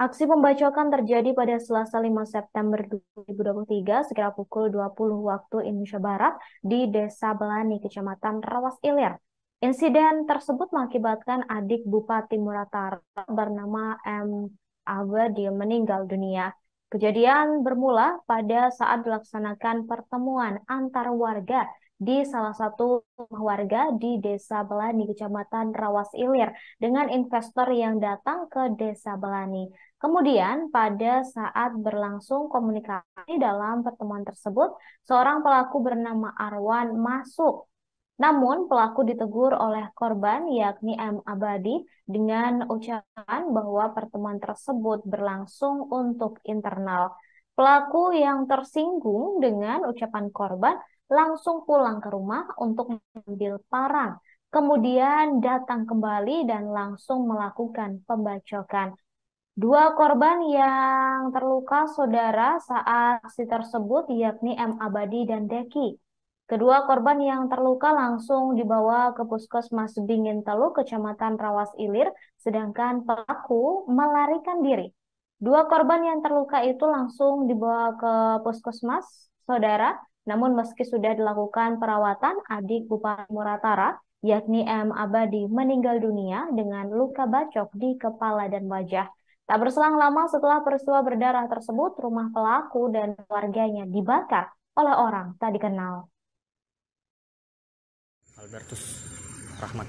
Aksi pembacokan terjadi pada Selasa 5 September 2023 sekitar pukul 20 waktu Indonesia Barat di Desa Belani, Kecamatan Rawas Ilir. Insiden tersebut mengakibatkan adik Bupati Muratar bernama M. Abadi meninggal dunia. Kejadian bermula pada saat dilaksanakan pertemuan antar warga di salah satu rumah warga di Desa Belani, Kecamatan Rawas Ilir, dengan investor yang datang ke Desa Belani. Kemudian, pada saat berlangsung komunikasi dalam pertemuan tersebut, seorang pelaku bernama Arwan masuk namun, pelaku ditegur oleh korban yakni M. Abadi dengan ucapan bahwa pertemuan tersebut berlangsung untuk internal. Pelaku yang tersinggung dengan ucapan korban langsung pulang ke rumah untuk mengambil parang, kemudian datang kembali dan langsung melakukan pembacokan. Dua korban yang terluka saudara saat aksi tersebut yakni M. Abadi dan Deki. Kedua korban yang terluka langsung dibawa ke puskesmas Bingin Teluk, Kecamatan Rawas Ilir, sedangkan pelaku melarikan diri. Dua korban yang terluka itu langsung dibawa ke puskesmas, saudara. Namun meski sudah dilakukan perawatan, adik Bupati Muratara, yakni M. Abadi, meninggal dunia dengan luka bacok di kepala dan wajah. Tak berselang lama setelah peristiwa berdarah tersebut, rumah pelaku dan keluarganya dibakar oleh orang tak dikenal. Albertus Rahmat